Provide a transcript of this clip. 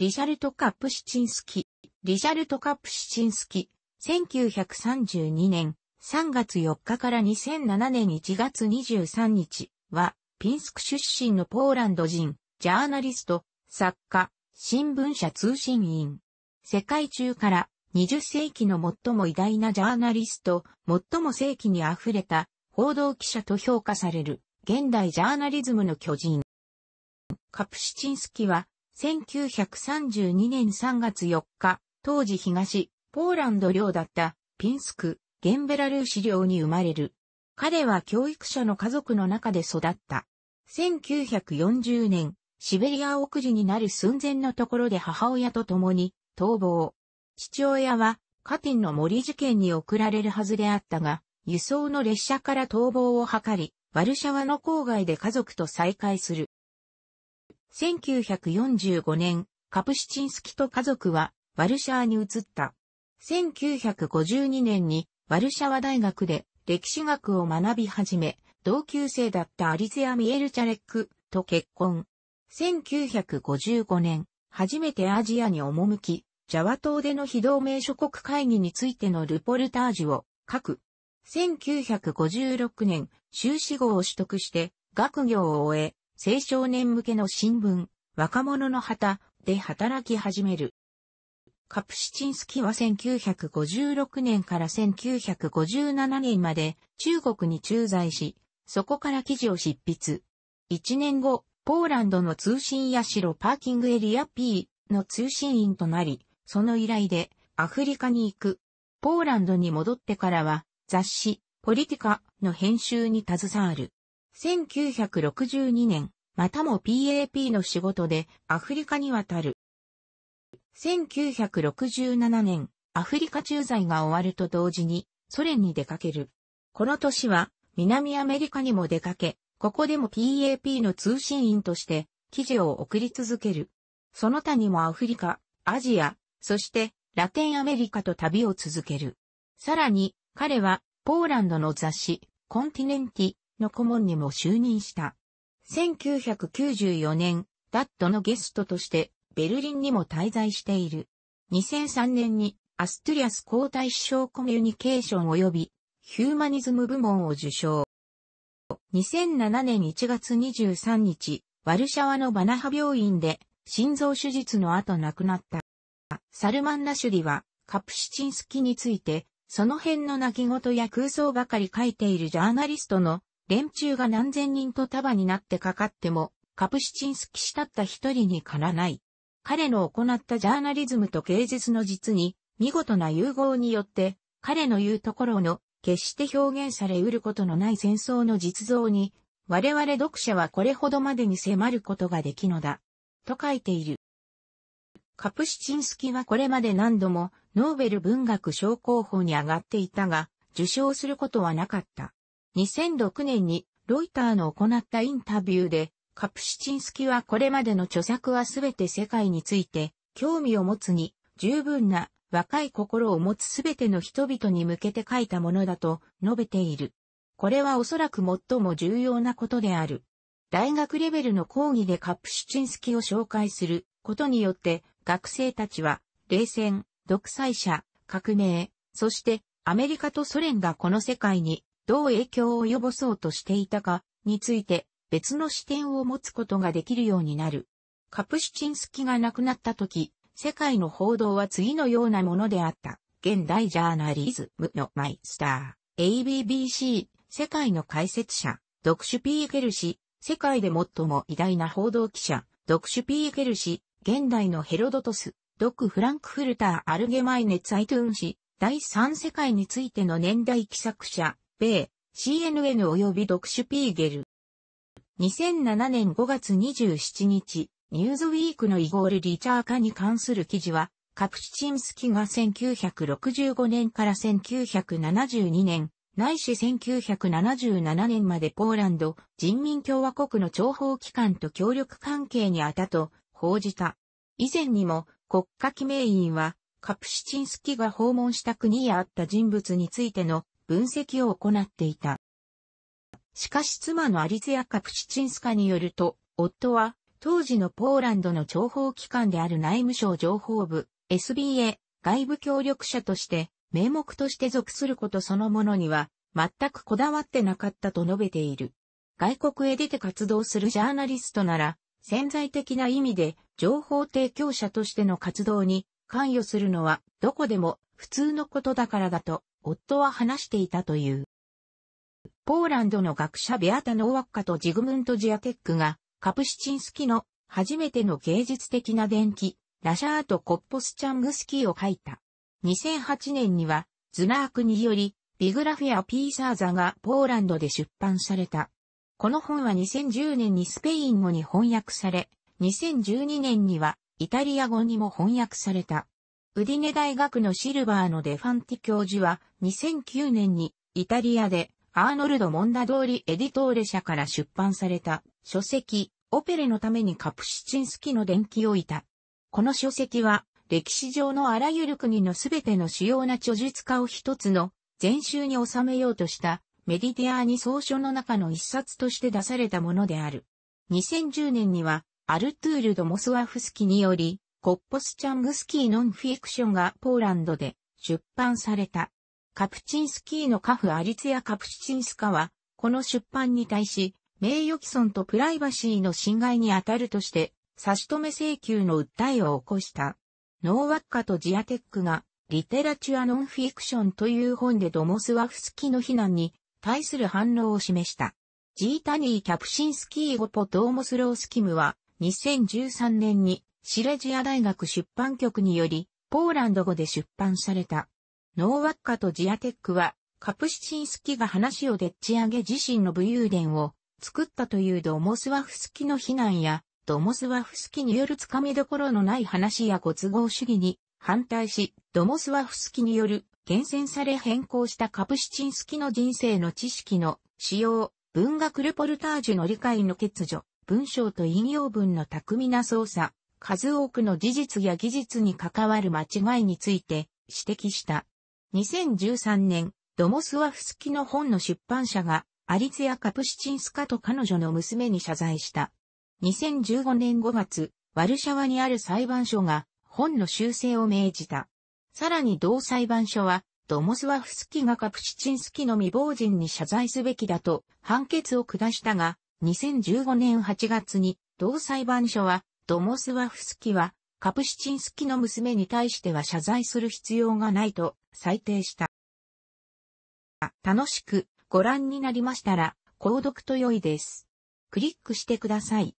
リシャルト・カプシチンスキ。リシャルト・カプシチンスキ。1932年3月4日から2007年1月23日は、ピンスク出身のポーランド人、ジャーナリスト、作家、新聞社通信員。世界中から20世紀の最も偉大なジャーナリスト、最も世紀に溢れた報道記者と評価される現代ジャーナリズムの巨人。カプシチンスキは1932年3月4日、当時東、ポーランド領だったピンスク、ゲンベラルーシ領に生まれる。彼は教育者の家族の中で育った。1940年、シベリア奥地になる寸前のところで母親と共に逃亡。父親はカティンの森事件に送られるはずであったが、輸送の列車から逃亡を図り、ワルシャワの郊外で家族と再会する。1945年、カプシチンスキと家族はワルシャワに移った。1952年にワルシャワ大学で歴史学を学び始め、同級生だったアリゼア・ミエルチャレックと結婚。1955年、初めてアジアに赴き、ジャワ島での非同盟諸国会議についてのルポルタージュを書く。1956年、修士号を取得して、学業を終え、青少年向けの新聞、若者の旗で働き始める。カプシチンスキは1956年から1957年まで中国に駐在し、そこから記事を執筆。1年後、ポーランドの通信や白パーキングエリア P の通信員となり、その依頼でアフリカに行く。ポーランドに戻ってからは雑誌、ポリティカの編集に携わる。1962年、またも PAP の仕事でアフリカに渡る。1967年、アフリカ駐在が終わると同時にソ連に出かける。この年は南アメリカにも出かけ、ここでも PAP の通信員として記事を送り続ける。その他にもアフリカ、アジア、そしてラテンアメリカと旅を続ける。さらに彼はポーランドの雑誌コンティネンティの顧問にも就任した。1994年、ダットのゲストとしてベルリンにも滞在している。2003年にアストゥリアス皇太子賞コミュニケーション及びヒューマニズム部門を受賞。2007年1月23日、ワルシャワのバナハ病院で心臓手術の後亡くなった。サルマン・ラシュリはカプシチンスキについて、その辺の泣き言や空想ばかり書いているジャーナリストの連中が何千人と束になってかかっても、カプシチンスキシタった一人にかなない。彼の行ったジャーナリズムと芸術の実に、見事な融合によって、彼の言うところの、決して表現され得ることのない戦争の実像に、我々読者はこれほどまでに迫ることができのだ。と書いている。カプシチンスキはこれまで何度もノーベル文学賞候補に上がっていたが、受賞することはなかった。2006年にロイターの行ったインタビューで、カプシチンスキはこれまでの著作はすべて世界について、興味を持つに、十分な若い心を持つすべての人々に向けて書いたものだと述べている。これはおそらく最も重要なことである。大学レベルの講義でカプシチンスキを紹介することによって学生たちは冷戦、独裁者、革命、そしてアメリカとソ連がこの世界にどう影響を及ぼそうとしていたかについて別の視点を持つことができるようになる。カプシチンスキが亡くなった時、世界の報道は次のようなものであった。現代ジャーナリズムのマイスター、ABBC、世界の解説者、ドクシュピーケル氏、世界で最も偉大な報道記者、ドクシュピーケル氏、現代のヘロドトス、ドク・フランクフルター・アルゲマイネ・ツァイトゥーン氏、第三世界についての年代記作者、米、CNN 及び読書ピーゲル。2007年5月27日、ニューズウィークのイゴール・リチャー化に関する記事は、カプチチンスキが1965年から1972年、ないし1977年までポーランド人民共和国の諜報機関と協力関係にあったと報じた。以前にも国家機名員はカプシチンスキが訪問した国やあった人物についての分析を行っていた。しかし妻のアリツヤカプチチンスカによると、夫は当時のポーランドの情報機関である内務省情報部 SBA 外部協力者として名目として属することそのものには全くこだわってなかったと述べている。外国へ出て活動するジャーナリストなら潜在的な意味で情報提供者としての活動に関与するのはどこでも普通のことだからだと夫は話していたという。ポーランドの学者ベアタ・ノーワッカとジグムント・ジアテックが、カプシチンスキの初めての芸術的な伝記、ラシャート・コッポスチャングスキーを書いた。2008年には、ズナークにより、ビグラフィア・ピーサーザがポーランドで出版された。この本は2010年にスペイン語に翻訳され、2012年にはイタリア語にも翻訳された。ウディネ大学のシルバーのデファンティ教授は2009年にイタリアでアーノルド・モンダ通りエディトーレ社から出版された書籍オペレのためにカプシチンスキの伝記をいた。この書籍は歴史上のあらゆる国のすべての主要な著述家を一つの全集に収めようとしたメディティアーニ総書の中の一冊として出されたものである。2010年にはアルトゥールド・モスワフスキによりコッポスチャングスキーノンフィクションがポーランドで出版された。カプチンスキーのカフアリツヤ・カプチンスカは、この出版に対し、名誉毀損とプライバシーの侵害に当たるとして、差し止め請求の訴えを起こした。ノーワッカとジアテックが、リテラチュア・ノンフィクションという本でドモスワフスキの非難に対する反応を示した。ジータニー・キャプシンスキー・ゴポ・ドーモスロースキムは、2013年にシレジア大学出版局により、ポーランド語で出版された。ノーワッカとジアテックは、カプシチンスキが話をでっち上げ自身の武勇伝を作ったというドモスワフスキの非難や、ドモスワフスキによるつかみどころのない話やご都合主義に反対し、ドモスワフスキによる厳選され変更したカプシチンスキの人生の知識の使用、文学ルポルタージュの理解の欠如、文章と引用文の巧みな操作、数多くの事実や技術に関わる間違いについて指摘した。2013年、ドモスワフスキの本の出版社が、アリツヤ・カプシチンスカと彼女の娘に謝罪した。2015年5月、ワルシャワにある裁判所が本の修正を命じた。さらに同裁判所は、ドモスワフスキがカプシチンスキの未亡人に謝罪すべきだと判決を下したが、2015年8月に同裁判所はドモスワフスキは、カプシチンスキの娘に対しては謝罪する必要がないと裁定した。楽しくご覧になりましたら、購読と良いです。クリックしてください。